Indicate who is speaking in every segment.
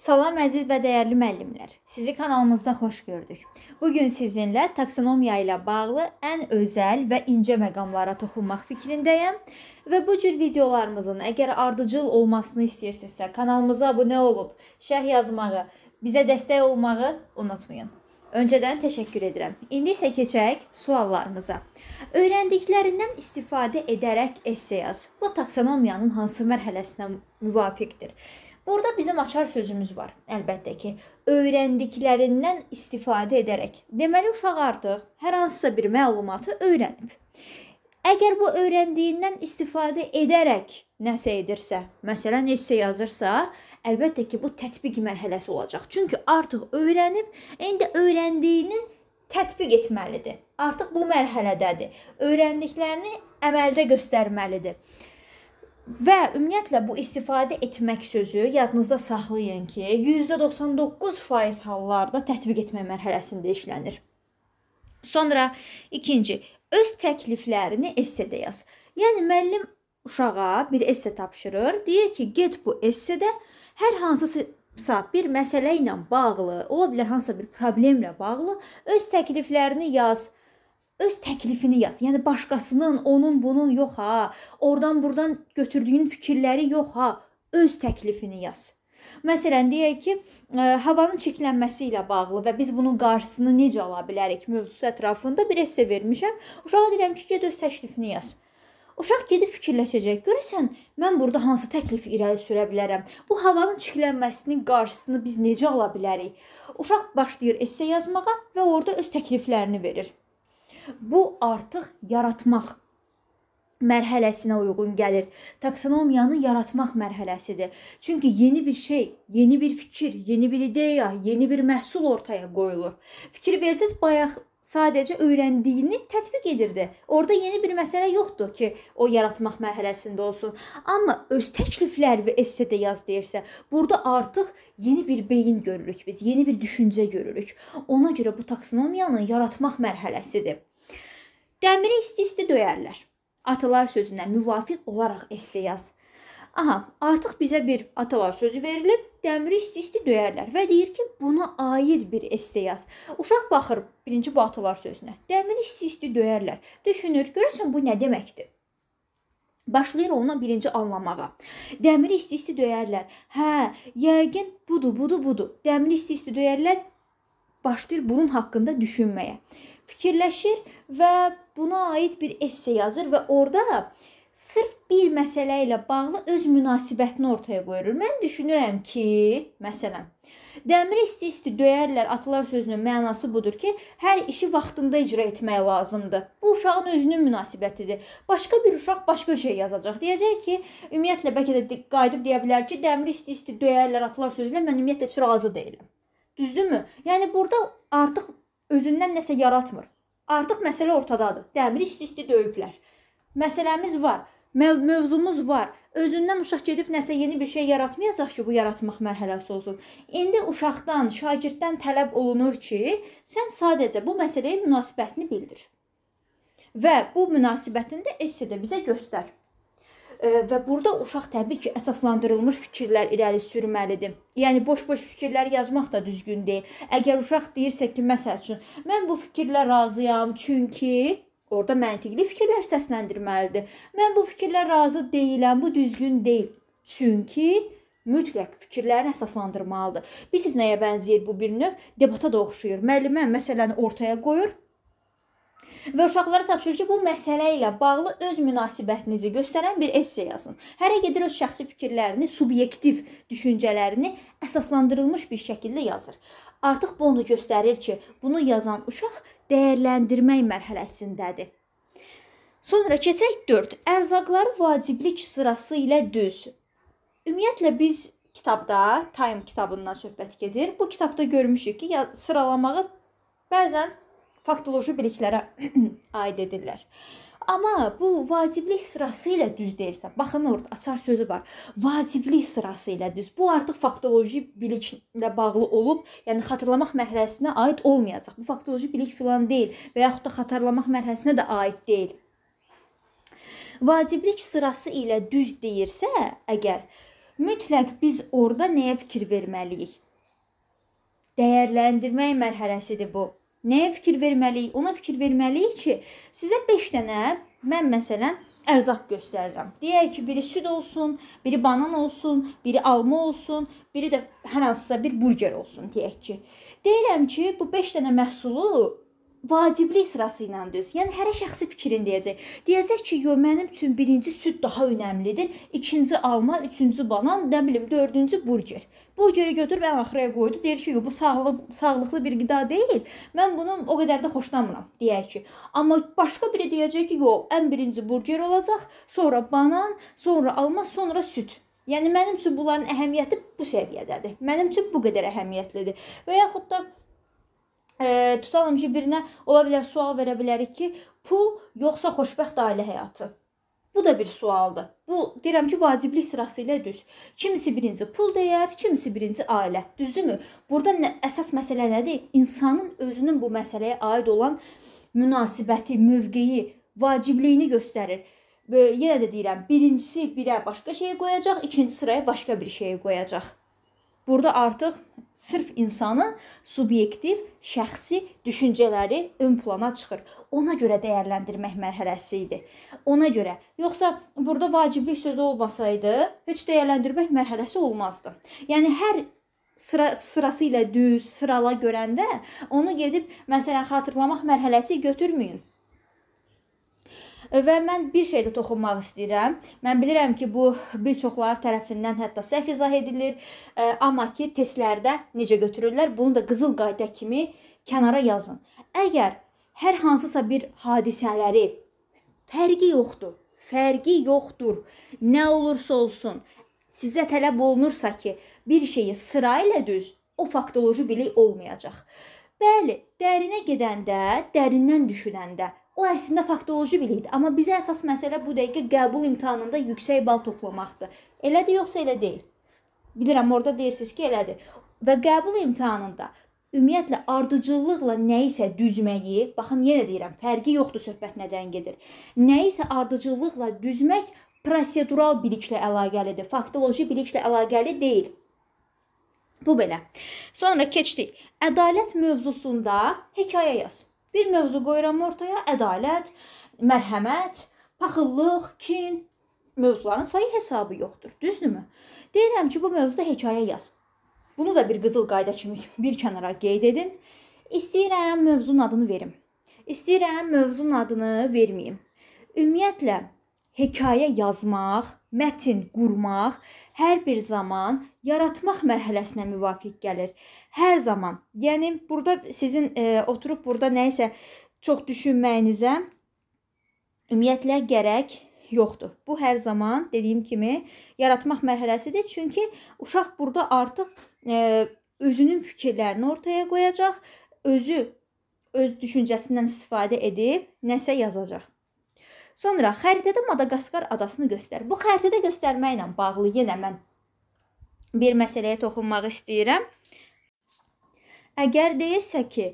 Speaker 1: Salam əziz və dəyərli müəllimlər. Sizi kanalımızda xoş gördük. Bu gün sizinlə taksonomiya ilə bağlı ən özəl və incə məqamlara toxunmaq fikrindəyəm və bu cür videolarımızın əgər ardıcıl olmasını istəyirsinizsə, kanalımıza abunə olub, şərh yazmağı, bizə dəstək olmağı unutmayın. Öncədən təşəkkür edirəm. İndi isə keçək suallarımıza. Öyrəndiklərindən istifadə edərək essey yaz. Bu taksonomiyanın hansı mərhələsinə müvafiqdir? Burada bizim açar sözümüz var. Əlbəttə ki, öyrəndiklərindən istifadə edərək. Deməli uşaq artıq hər hansısa bir məlumatı öyrənib. Əgər bu öyrəndiyindən istifadə edərək nəsə edirsə, məsələn, esse yazırsa, əlbəttə ki, bu tətbiq mərhələsi olacaq. Çünki artıq öyrənib, indi öyrəndiyini tətbiq etməlidir. Artıq bu mərhələdədir. Öyrəndiklərini əməldə göstərməlidir. Və ümumiyyətlə bu istifadə etmək sözü yadınızda saxlayın ki, %99% hallarda tətbiq etmə mərhələsində işlənir. Sonra ikinci, öz təkliflərini essedə yaz. Yəni müəllim uşağa bir esse tapşırır, deyir ki, get bu essedə hər hansısa bir məsələ ilə bağlı, ola bilər hansısa bir problemlə bağlı öz təkliflərini yaz öz təklifini yaz. Yəni başqasının, onun, bunun yox ha. Oradan burdan götürdüyün fikirləri yox ha. Öz təklifini yaz. Məsələn, deyək ki, ə, e, havanın çirklənməsi ilə bağlı və biz bunun qarşısını necə ala bilərik mövzusu ətrafında bir esse vermişəm. Uşağa deyirəm ki, get öz təklifini yaz. Uşaq gedib fikirləşəcək. Görəsən, mən burada hansı təklifi irəli sürə bilərəm? Bu havanın çirklənməsinin qarşısını biz necə ala bilərik? Uşaq başlayır esse yazmağa və orada öz təkliflərini verir. Bu artıq yaratmaq mərhələsinə uyğun gəlir. Taksonomiyanı yaratmaq mərhələsidir. Çünki yeni bir şey, yeni bir fikir, yeni bir ideya, yeni bir məhsul ortaya qoyulur. Fikir versiz bayaq sadəcə öyrəndiyini tətbiq edirdi. Orda yeni bir məsələ yoxdur ki, o yaratmaq mərhələsində olsun. Amma öz təkliflər və essedə yaz deyirsə, burada artıq yeni bir beyin görürük biz, yeni bir düşüncə görürük. Ona görə bu taksonomiyanın yaratmaq mərhələsidir. Dəmiri isti-isti döyərlər. Atalar sözünə müvafiq olaraq esse yaz. Aha, artıq bizə bir atalar sözü verilib, dəmiri isti-isti döyərlər və deyir ki, buna aid bir esse yaz. Uşaq baxır birinci bu atalar sözünə. Dəmiri isti-isti döyərlər. Düşünür, görəsən bu nə deməkdir? Başlayır ona birinci anlamağa. Dəmiri isti-isti döyərlər. Hə, yəqin budur, budur, budur. Dəmiri isti-isti döyərlər. Başlayır bunun haqqında düşünməyə. Fikirləşir və buna aid bir esse yazır və orada sırf bir məsələ ilə bağlı öz münasibətini ortaya qoyur. Mən düşünürəm ki, məsələn, dəmir isti-isti döyərlər atılar sözünün mənası budur ki, hər işi vaxtında icra etmək lazımdır. Bu uşağın özünün münasibətidir. Başqa bir uşaq başqa şey yazacaq. Deyəcək ki, ümumiyyətlə bəlkə də qayıdıb deyə bilər ki, dəmir isti-isti döyərlər atılar sözlə mən ümumiyyətlə razı deyiləm. Düzdürmü? Yəni burada artıq özündən nəsə yaratmır. Artıq məsələ ortadadır. Dəmiri isti-isti döyüblər. Məsələmiz var. Mövzumuz var. Özündən uşaq gedib nəsə yeni bir şey yaratmayacaq ki, bu yaratmaq mərhələsi olsun. İndi uşaqdan, şagirddən tələb olunur ki, sən sadəcə bu məsələyə münasibətini bildir və bu münasibətini də essedə bizə göstər və burada uşaq təbii ki, əsaslandırılmış fikirlər irəli sürməlidir. Yəni boş-boş fikirlər yazmaq da düzgün deyil. Əgər uşaq deyirsə ki, məsəl üçün, mən bu fikirlə razıyam, çünki orada məntiqli fikirlər səsləndirməlidir. Mən bu fikirlə razı deyiləm, bu düzgün deyil. Çünki mütləq fikirlərini əsaslandırmalıdır. Bilirsiniz nəyə bənzəyir bu bir növ? Debata da oxşayır. Müəllimə məsələni ortaya qoyur, və uşaqlara tapşırır ki, bu məsələ ilə bağlı öz münasibətinizi göstərən bir esse yazın. Hərə gedir öz şəxsi fikirlərini, subyektiv düşüncələrini əsaslandırılmış bir şəkildə yazır. Artıq bu onu göstərir ki, bunu yazan uşaq dəyərləndirmək mərhələsindədir. Sonra keçək 4. Ərzaqları vaciblik sırası ilə düz. Ümumiyyətlə biz kitabda Time kitabından söhbət gedir. Bu kitabda görmüşük ki, sıralamağı bəzən faktoloji biliklərə aid edirlər. Amma bu vaciblik sırası ilə düz deyirsə, baxın orada açar sözü var. Vaciblik sırası ilə düz. Bu artıq faktoloji biliklə bağlı olub, yəni xatırlamaq mərhələsinə aid olmayacaq. Bu faktoloji bilik filan deyil və yaxud da xatırlamaq mərhələsinə də aid deyil. Vaciblik sırası ilə düz deyirsə, əgər mütləq biz orada nəyə fikir verməliyik? Dəyərləndirmək mərhələsidir bu Nəyə fikir verməliyik? Ona fikir verməliyik ki, sizə 5 dənə mən məsələn ərzaq göstərirəm. Deyək ki, biri süd olsun, biri banan olsun, biri alma olsun, biri də hər hansısa bir burger olsun deyək ki. Deyirəm ki, bu 5 dənə məhsulu vaciblik sırası ilə düz. Yəni hərə şəxsi fikrin deyəcək. Deyəcək ki, yo mənim üçün birinci süd daha əhəmilidir, ikinci alma, üçüncü banan, nə bilim, dördüncü burger. Burgeri götürüb ən axıra qoydu, deyir ki, yo bu sağlıq sağlıqlı bir qida deyil. Mən bunu o qədər də xoşlanmıram, deyək ki. Amma başqa biri deyəcək ki, yo, ən birinci burger olacaq, sonra banan, sonra alma, sonra süd. Yəni mənim üçün bunların əhəmiyyəti bu səviyyədədir. Mənim üçün bu qədər əhəmiyyətlidir. Və yaxud da e, tutalım ki, birinə ola bilər sual verə bilərik ki, pul yoxsa xoşbəxt ailə həyatı? Bu da bir sualdır. Bu deyirəm ki, vaciblik sırası ilə düz. Kimisi birinci pul deyər, kimisi birinci ailə. Düzdürmü? Burada nə, əsas məsələ nədir? İnsanın özünün bu məsələyə aid olan münasibəti, mövqeyi, vacibliyini göstərir. Və yenə də deyirəm, birincisi birə başqa şey qoyacaq, ikinci sıraya başqa bir şey qoyacaq. Burada artıq sırf insanın subyektiv, şəxsi düşüncələri ön plana çıxır. Ona görə dəyərləndirmək mərhələsi idi. Ona görə, yoxsa burada vaciblik sözü olmasaydı, heç dəyərləndirmək mərhələsi olmazdı. Yəni hər sıra sırası ilə düz sırala görəndə onu gedib məsələn xatırlamaq mərhələsi götürməyin və mən bir şeydə toxunmaq istəyirəm. Mən bilirəm ki, bu bir çoxları tərəfindən hətta səhv izah edilir, amma ki, testlərdə necə götürürlər, bunu da qızıl qayda kimi kənara yazın. Əgər hər hansısa bir hadisələri fərqi yoxdur. Fərqi yoxdur. Nə olursa olsun, sizə tələb olunursa ki, bir şeyi sıra ilə düz, o faktoloji bilik olmayacaq. Bəli, dərinə gedəndə, dərindən düşünəndə O əslində faktoloji bilikdir, amma bizə əsas məsələ bu dəqiqə qəbul imtahanında yüksək bal toplamaqdır. Elədir yoxsa elə deyil? Bilirəm, orada deyirsiniz ki, elədir. Və qəbul imtahanında ümumiyyətlə ardıcıllıqla nəyisə düzməyi, baxın yenə deyirəm, fərqi yoxdur söhbət nədən gedir. Nəyisə ardıcıllıqla düzmək prosedural biliklə əlaqəlidir, faktoloji biliklə əlaqəli deyil. Bu belə. Sonra keçdik. Ədalət mövzusunda hekayə yaz. Bir mövzu qoyuram ortaya, ədalət, mərhəmət, paxıllıq, kin mövzuların sayı hesabı yoxdur, düzdürmü? Deyirəm ki, bu mövzuda hekayə yaz. Bunu da bir qızıl qayda kimi bir kənara qeyd edin. İstəyirəm mövzunun adını verim. İstəyirəm mövzunun adını verməyim. Ümumiyyətlə hekayə yazmaq, mətn qurmaq hər bir zaman yaratmaq mərhələsinə müvafiq gəlir. Hər zaman. Yəni burada sizin e, oturub burada nəyisə çox düşünməyinizə ümumiyyətlə gərək yoxdur. Bu hər zaman dediyim kimi yaratmaq mərhələsidir. Çünki uşaq burada artıq e, özünün fikirlərini ortaya qoyacaq, özü öz düşüncəsindən istifadə edib nəsə yazacaq. Sonra xəritədə Madagaskar adasını göstər. Bu xəritədə göstərməklə bağlı yenə mən bir məsələyə toxunmaq istəyirəm. Əgər deyirsə ki,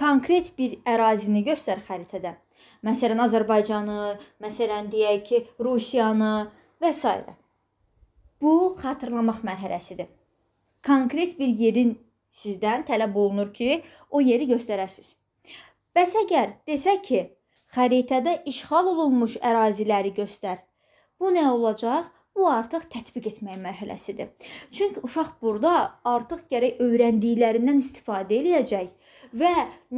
Speaker 1: konkret bir ərazini göstər xəritədə. Məsələn, Azərbaycanı, məsələn, deyək ki, Rusiyanı və s. Bu xatırlamaq mərhələsidir. Konkret bir yerin sizdən tələb olunur ki, o yeri göstərəsiz. Bəs əgər desə ki, Xəritədə işğal olunmuş əraziləri göstər. Bu nə olacaq? Bu artıq tətbiq etmək mərhələsidir. Çünki uşaq burada artıq gərək öyrəndiklərindən istifadə eləyəcək və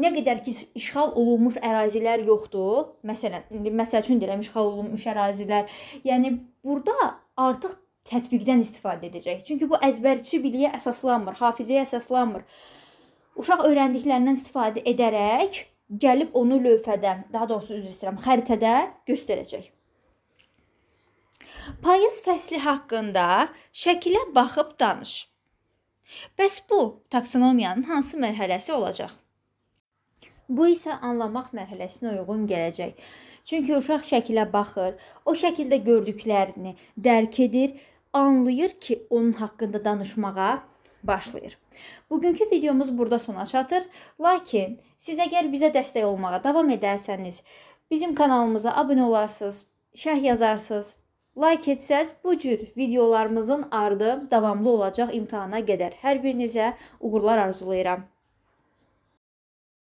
Speaker 1: nə qədər ki işğal olunmuş ərazilər yoxdur, məsələn, indi məsəl üçün deyirəm işğal olunmuş ərazilər, yəni burada artıq tətbiqdən istifadə edəcək. Çünki bu əzbərçi biliyə əsaslanmır, hafizəyə əsaslanmır. Uşaq öyrəndiklərindən istifadə edərək gəlib onu lövhədə, daha doğrusu üzr istəyirəm, xəritədə göstərəcək. Payız fəsli haqqında şəkilə baxıb danış. Bəs bu taksonomiyanın hansı mərhələsi olacaq? Bu isə anlamaq mərhələsinə uyğun gələcək. Çünki uşaq şəkilə baxır, o şəkildə gördüklərini dərk edir, anlayır ki, onun haqqında danışmağa başlayır. Bugünkü videomuz burada sona çatır. Lakin siz əgər bizə dəstək olmağa davam edərsəniz, bizim kanalımıza abunə olarsınız, şərh yazarsınız, like etsəz bu cür videolarımızın ardı davamlı olacaq imtahana qədər. Hər birinizə uğurlar arzulayıram.